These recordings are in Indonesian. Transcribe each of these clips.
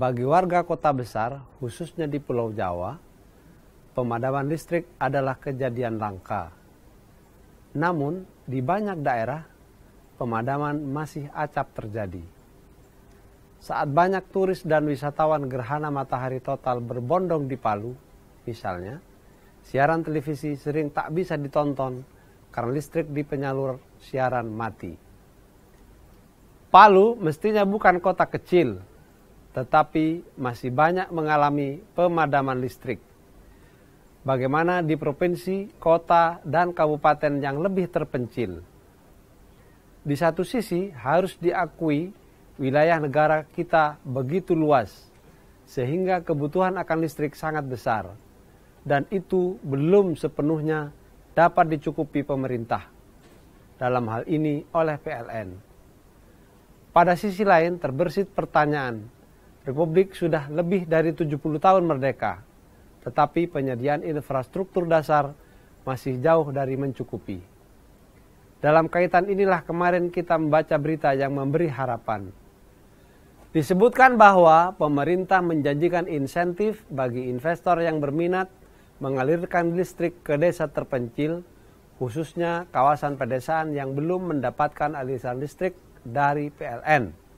Bagi warga kota besar, khususnya di Pulau Jawa, pemadaman listrik adalah kejadian langka. Namun, di banyak daerah, pemadaman masih acap terjadi. Saat banyak turis dan wisatawan gerhana matahari total berbondong di Palu, misalnya, siaran televisi sering tak bisa ditonton karena listrik di penyalur siaran mati. Palu mestinya bukan kota kecil, tetapi masih banyak mengalami pemadaman listrik. Bagaimana di provinsi, kota, dan kabupaten yang lebih terpencil? Di satu sisi, harus diakui wilayah negara kita begitu luas, sehingga kebutuhan akan listrik sangat besar, dan itu belum sepenuhnya dapat dicukupi pemerintah. Dalam hal ini, oleh PLN. Pada sisi lain, terbersit pertanyaan: Republik sudah lebih dari 70 tahun merdeka, tetapi penyediaan infrastruktur dasar masih jauh dari mencukupi. Dalam kaitan inilah kemarin kita membaca berita yang memberi harapan. Disebutkan bahwa pemerintah menjanjikan insentif bagi investor yang berminat mengalirkan listrik ke desa terpencil, khususnya kawasan pedesaan yang belum mendapatkan aliran listrik dari PLN.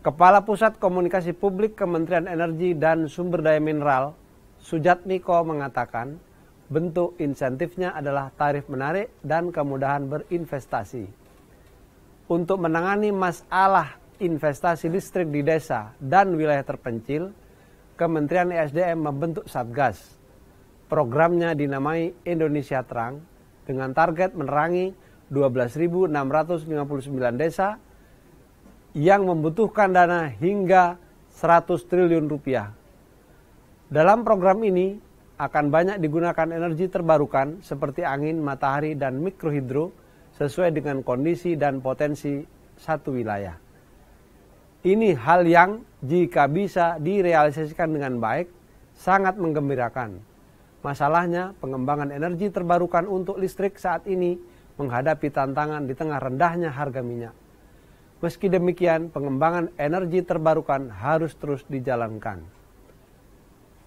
Kepala Pusat Komunikasi Publik Kementerian Energi dan Sumber Daya Mineral, Sujat Miko mengatakan, bentuk insentifnya adalah tarif menarik dan kemudahan berinvestasi. Untuk menangani masalah investasi listrik di desa dan wilayah terpencil, Kementerian ESDM membentuk Satgas. Programnya dinamai Indonesia Terang dengan target menerangi 12.659 desa yang membutuhkan dana hingga 100 triliun rupiah. Dalam program ini akan banyak digunakan energi terbarukan seperti angin, matahari, dan mikrohidro sesuai dengan kondisi dan potensi satu wilayah. Ini hal yang jika bisa direalisasikan dengan baik sangat menggembirakan. Masalahnya pengembangan energi terbarukan untuk listrik saat ini menghadapi tantangan di tengah rendahnya harga minyak. Meski demikian, pengembangan energi terbarukan harus terus dijalankan.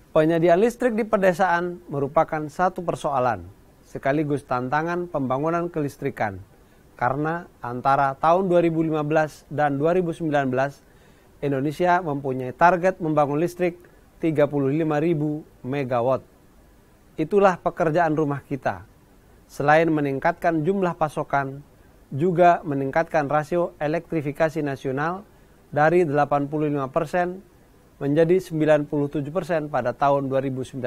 Penyediaan listrik di pedesaan merupakan satu persoalan, sekaligus tantangan pembangunan kelistrikan, karena antara tahun 2015 dan 2019, Indonesia mempunyai target membangun listrik 35.000 MW. Itulah pekerjaan rumah kita. Selain meningkatkan jumlah pasokan, juga meningkatkan rasio elektrifikasi nasional dari 85 persen menjadi 97 persen pada tahun 2019.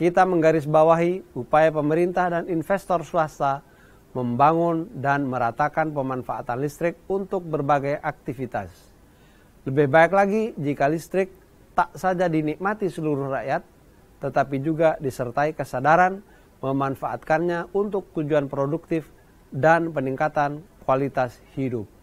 Kita menggarisbawahi upaya pemerintah dan investor swasta membangun dan meratakan pemanfaatan listrik untuk berbagai aktivitas. Lebih baik lagi jika listrik tak saja dinikmati seluruh rakyat, tetapi juga disertai kesadaran memanfaatkannya untuk tujuan produktif dan peningkatan kualitas hidup.